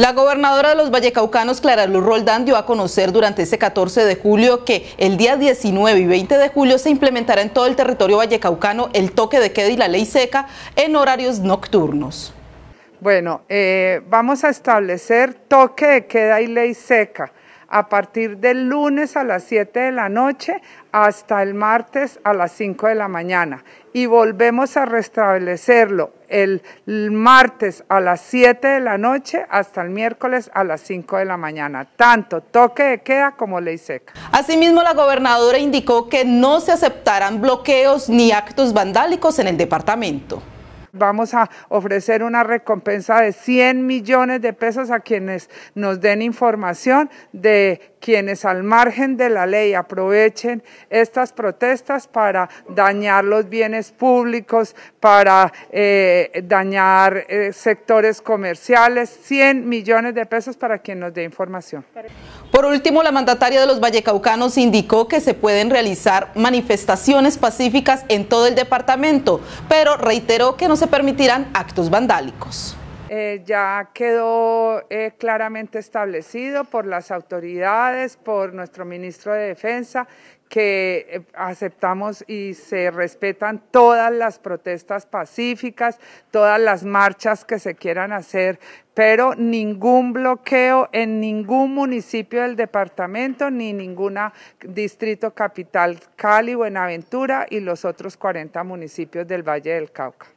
La gobernadora de los Vallecaucanos, Clara Luz Roldán, dio a conocer durante ese 14 de julio que el día 19 y 20 de julio se implementará en todo el territorio vallecaucano el toque de queda y la ley seca en horarios nocturnos. Bueno, eh, vamos a establecer toque de queda y ley seca a partir del lunes a las 7 de la noche hasta el martes a las 5 de la mañana. Y volvemos a restablecerlo el martes a las 7 de la noche hasta el miércoles a las 5 de la mañana, tanto toque de queda como ley seca. Asimismo, la gobernadora indicó que no se aceptarán bloqueos ni actos vandálicos en el departamento. Vamos a ofrecer una recompensa de 100 millones de pesos a quienes nos den información de quienes al margen de la ley aprovechen estas protestas para dañar los bienes públicos, para eh, dañar eh, sectores comerciales, 100 millones de pesos para quien nos dé información. Por último, la mandataria de los vallecaucanos indicó que se pueden realizar manifestaciones pacíficas en todo el departamento, pero reiteró que no se permitirán actos vandálicos. Eh, ya quedó eh, claramente establecido por las autoridades, por nuestro ministro de Defensa, que eh, aceptamos y se respetan todas las protestas pacíficas, todas las marchas que se quieran hacer, pero ningún bloqueo en ningún municipio del departamento ni ningún distrito capital Cali, Buenaventura y los otros 40 municipios del Valle del Cauca.